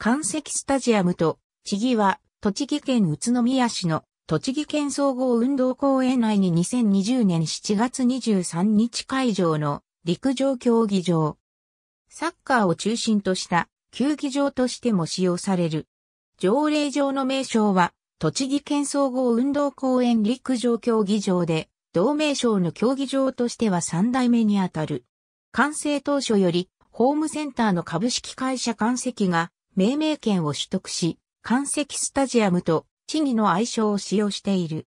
関石スタジアムと、地木は、栃木県宇都宮市の、栃木県総合運動公園内に2020年7月23日会場の陸上競技場。サッカーを中心とした球技場としても使用される。条例上の名称は、栃木県総合運動公園陸上競技場で、同名称の競技場としては3代目にあたる。完成当初より、ホームセンターの株式会社関石が命名権を取得し、関石スタジアムと地義の愛称を使用している。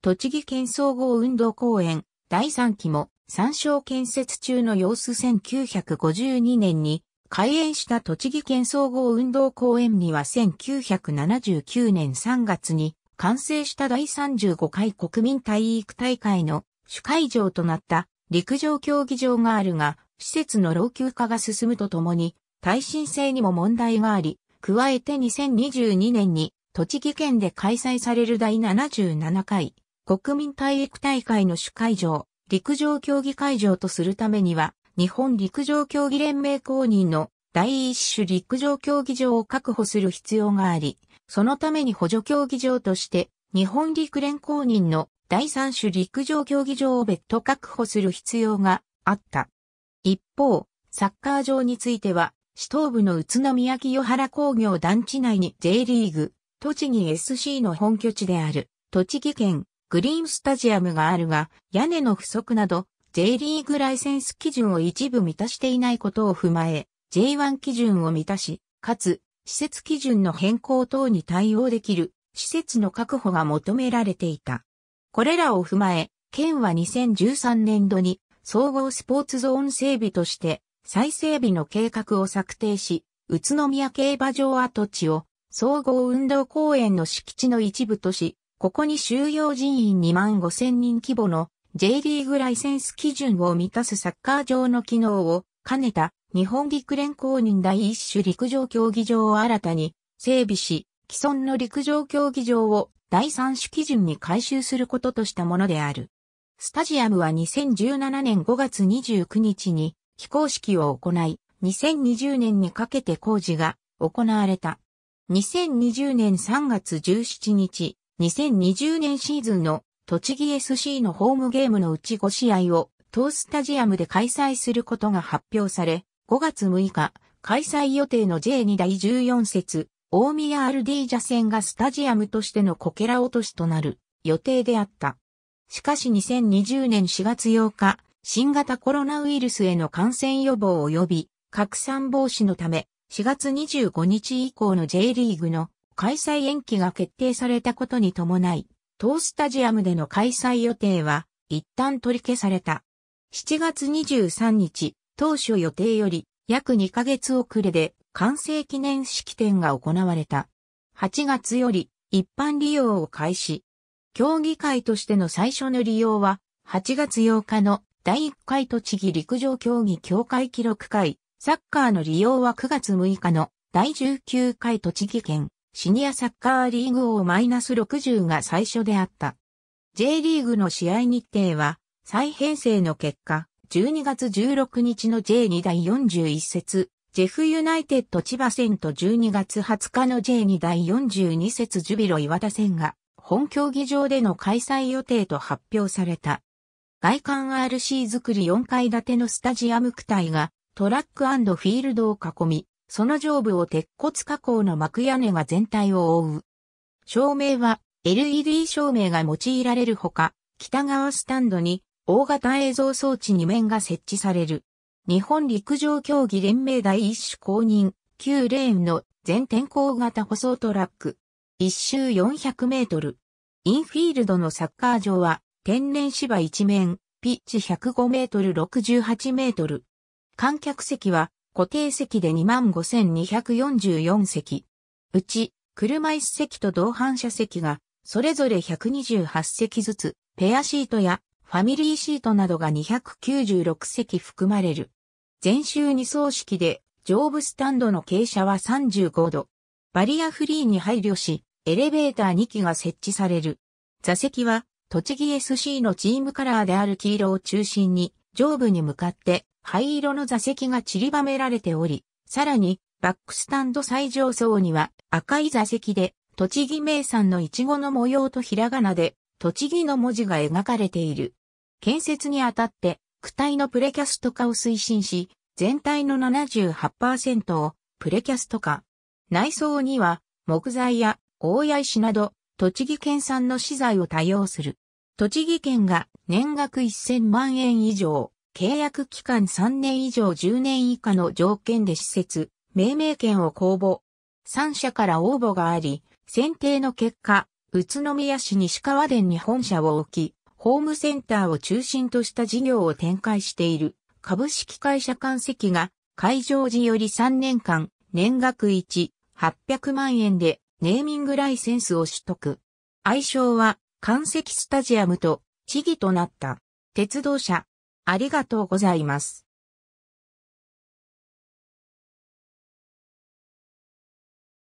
栃木県総合運動公園第3期も参照建設中の様子1952年に開園した栃木県総合運動公園には1979年3月に完成した第35回国民体育大会の主会場となった陸上競技場があるが、施設の老朽化が進むとともに、耐震性にも問題があり、加えて2022年に栃木県で開催される第77回国民体育大会の主会場、陸上競技会場とするためには、日本陸上競技連盟公認の第一種陸上競技場を確保する必要があり、そのために補助競技場として、日本陸連公認の第三種陸上競技場を別途確保する必要があった。一方、サッカー場については、市東部の宇都宮清原工業団地内に J リーグ、栃木 SC の本拠地である、栃木県グリーンスタジアムがあるが、屋根の不足など、J リーグライセンス基準を一部満たしていないことを踏まえ、J1 基準を満たし、かつ、施設基準の変更等に対応できる、施設の確保が求められていた。これらを踏まえ、県は2013年度に、総合スポーツゾーン整備として、再整備の計画を策定し、宇都宮競馬場跡地を総合運動公園の敷地の一部とし、ここに収容人員2万5千人規模の J リーグライセンス基準を満たすサッカー場の機能を兼ねた日本陸連公認第一種陸上競技場を新たに整備し、既存の陸上競技場を第三種基準に改修することとしたものである。スタジアムは2017年5月29日に非公式を行い、2020年にかけて工事が行われた。2020年3月17日、2020年シーズンの栃木 SC のホームゲームのうち5試合を当スタジアムで開催することが発表され、5月6日、開催予定の J2 第14節、大宮 RD ジ線戦がスタジアムとしてのこけら落としとなる予定であった。しかし2020年4月8日、新型コロナウイルスへの感染予防及び拡散防止のため、4月25日以降の J リーグの開催延期が決定されたことに伴い、当スタジアムでの開催予定は一旦取り消された。7月23日、当初予定より約2ヶ月遅れで完成記念式典が行われた。8月より一般利用を開始。競技会としての最初の利用は8月8日の第1回栃木陸上競技協会記録会、サッカーの利用は9月6日の第19回栃木県シニアサッカーリーグ王マイナス60が最初であった。J リーグの試合日程は再編成の結果、12月16日の J2 第41節、ジェフユナイテッド千葉戦と12月20日の J2 第42節ジュビロ岩田戦が本競技場での開催予定と発表された。外観 RC 作り4階建てのスタジアム区体がトラックフィールドを囲み、その上部を鉄骨加工の幕屋根が全体を覆う。照明は LED 照明が用いられるほか、北側スタンドに大型映像装置2面が設置される。日本陸上競技連盟第一種公認、9レーンの全天候型舗装トラック。1周400メートル。インフィールドのサッカー場は天然芝一面、ピッチ105メートル68メートル。観客席は固定席で25,244席。うち、車椅子席と同伴車席が、それぞれ128席ずつ、ペアシートやファミリーシートなどが296席含まれる。全周二層式で、上部スタンドの傾斜は35度。バリアフリーに配慮し、エレベーター2機が設置される。座席は栃木 SC のチームカラーである黄色を中心に、上部に向かって灰色の座席が散りばめられており、さらにバックスタンド最上層には赤い座席で、栃木名産のイチゴの模様とひらがなで、栃木の文字が描かれている。建設にあたって、躯体のプレキャスト化を推進し、全体の78%をプレキャスト化。内装には木材や大谷石など栃木県産の資材を多用する。栃木県が年額1000万円以上、契約期間3年以上10年以下の条件で施設、命名権を公募。3社から応募があり、選定の結果、宇都宮市西川殿に本社を置き、ホームセンターを中心とした事業を展開している株式会社関石が会場時より3年間年額1、800万円でネーミングライセンスを取得。愛称は関石スタジアムと、地義となった。鉄道車、ありがとうございます。